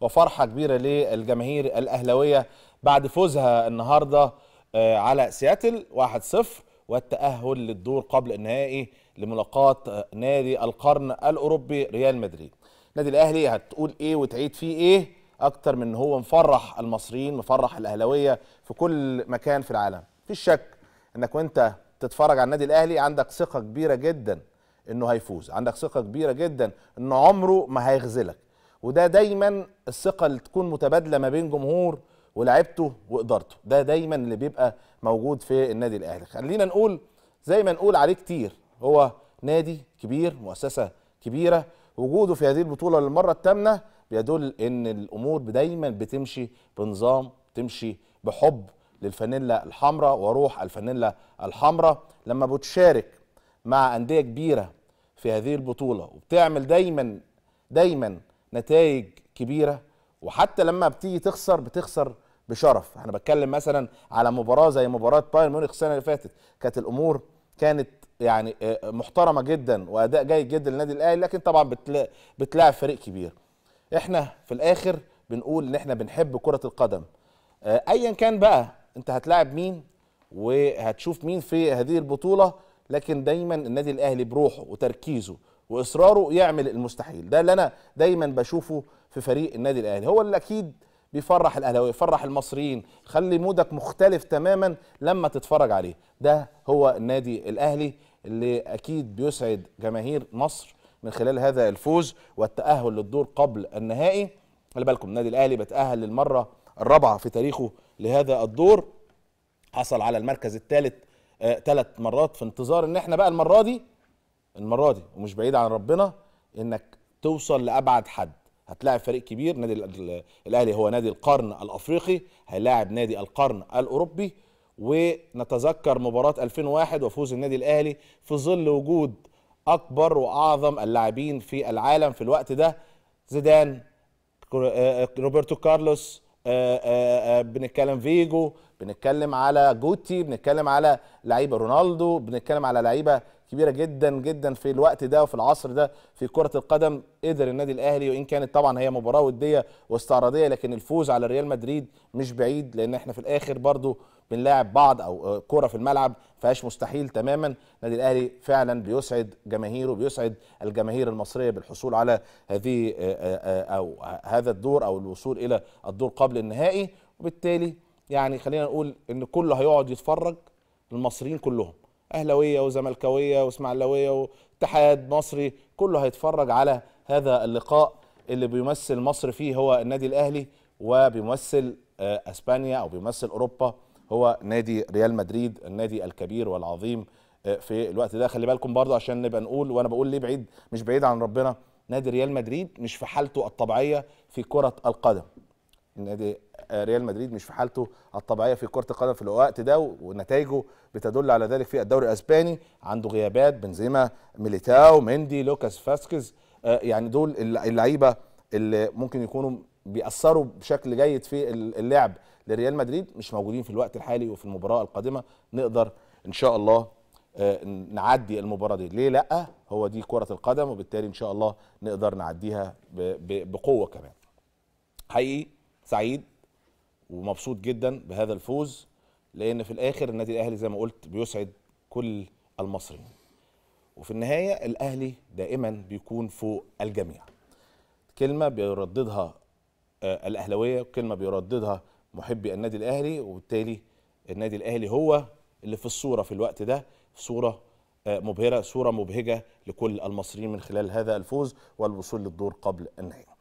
وفرحة كبيرة للجماهير الأهلوية بعد فوزها النهاردة آه، على سياتل 1-0 والتأهل للدور قبل النهائي لملاقاة آه، نادي القرن الأوروبي ريال مدريد نادي الأهلي هتقول إيه وتعيد فيه إيه أكتر من هو مفرح المصريين مفرح الأهلوية في كل مكان في العالم مفيش شك أنك وأنت تتفرج على النادي الأهلي عندك ثقة كبيرة جدا أنه هيفوز عندك ثقة كبيرة جدا أنه عمره ما هيخذلك وده دايما الثقه اللي تكون متبادله ما بين جمهور ولاعيبته وادارته ده دايما اللي بيبقى موجود في النادي الاهلي خلينا نقول زي ما نقول عليه كتير هو نادي كبير مؤسسه كبيره وجوده في هذه البطوله للمره الثامنه بيدل ان الامور دايما بتمشي بنظام تمشي بحب للفانيلا الحمراء وروح الفانيلا الحمراء لما بتشارك مع انديه كبيره في هذه البطوله وبتعمل دايما دايما نتائج كبيره وحتى لما بتيجي تخسر بتخسر بشرف انا بتكلم مثلا على مباراه زي مباراه بايرن ميونخ السنه اللي فاتت كانت الامور كانت يعني آه، محترمه جدا واداء جيد جدا للنادي الاهلي لكن طبعا بتلاعب فريق كبير احنا في الاخر بنقول ان احنا بنحب كره القدم آه، ايا كان بقى انت هتلاعب مين وهتشوف مين في هذه البطوله لكن دايما النادي الاهلي بروحه وتركيزه واصراره يعمل المستحيل ده اللي انا دايما بشوفه في فريق النادي الاهلي هو اللي اكيد بيفرح الاهلاويه يفرح المصريين خلي مودك مختلف تماما لما تتفرج عليه ده هو النادي الاهلي اللي اكيد بيسعد جماهير مصر من خلال هذا الفوز والتاهل للدور قبل النهائي خلي بالكم النادي الاهلي بتاهل للمره الرابعه في تاريخه لهذا الدور حصل على المركز الثالث آه، ثلاث آه مرات في انتظار ان احنا بقى المره دي المره دي ومش بعيد عن ربنا انك توصل لابعد حد هتلاعب فريق كبير نادي الاهلي هو نادي القرن الافريقي هيلاعب نادي القرن الاوروبي ونتذكر مباراه 2001 وفوز النادي الاهلي في ظل وجود اكبر واعظم اللاعبين في العالم في الوقت ده زيدان آه، آه، روبرتو كارلوس آه، بنتكلم فيجو بنتكلم على جوتي بنتكلم على لعيبه رونالدو بنتكلم على لعيبه كبيره جدا جدا في الوقت ده وفي العصر ده في كره القدم قدر النادي الاهلي وان كانت طبعا هي مباراه وديه واستعراضيه لكن الفوز على ريال مدريد مش بعيد لان احنا في الاخر برضو بنلاعب بعض او كره في الملعب فيهاش مستحيل تماما النادي الاهلي فعلا بيسعد جماهيره بيسعد الجماهير المصريه بالحصول على هذه او هذا الدور او الوصول الى الدور قبل النهائي وبالتالي يعني خلينا نقول ان كله هيقعد يتفرج المصريين كلهم اهلاويه وزملكاويه واسماعيلاويه واتحاد مصري كله هيتفرج على هذا اللقاء اللي بيمثل مصر فيه هو النادي الاهلي وبيمثل آه، اسبانيا او بيمثل اوروبا هو نادي ريال مدريد النادي الكبير والعظيم آه، في الوقت ده خلي بالكم برضه عشان نبقى نقول وانا بقول ليه بعيد مش بعيد عن ربنا نادي ريال مدريد مش في حالته الطبيعيه في كره القدم النادي ريال مدريد مش في حالته الطبيعيه في كره القدم في الوقت ده ونتائجه بتدل على ذلك في الدوري الاسباني عنده غيابات بنزيما ميليتاو مندي لوكاس فاسكيز آه، يعني دول اللعيبه اللي ممكن يكونوا بيأثروا بشكل جيد في اللعب لريال مدريد مش موجودين في الوقت الحالي وفي المباراه القادمه نقدر ان شاء الله آه، نعدي المباراه دي ليه لا هو دي كره القدم وبالتالي ان شاء الله نقدر نعديها بقوه كمان حقيقي سعيد ومبسوط جدا بهذا الفوز لان في الاخر النادي الاهلي زي ما قلت بيسعد كل المصريين وفي النهايه الاهلي دائما بيكون فوق الجميع كلمه بيرددها آه، الاهلاويه وكلمه بيرددها محبي النادي الاهلي وبالتالي النادي الاهلي هو اللي في الصوره في الوقت ده صوره آه، مبهره صوره مبهجه لكل المصريين من خلال هذا الفوز والوصول للدور قبل النهائي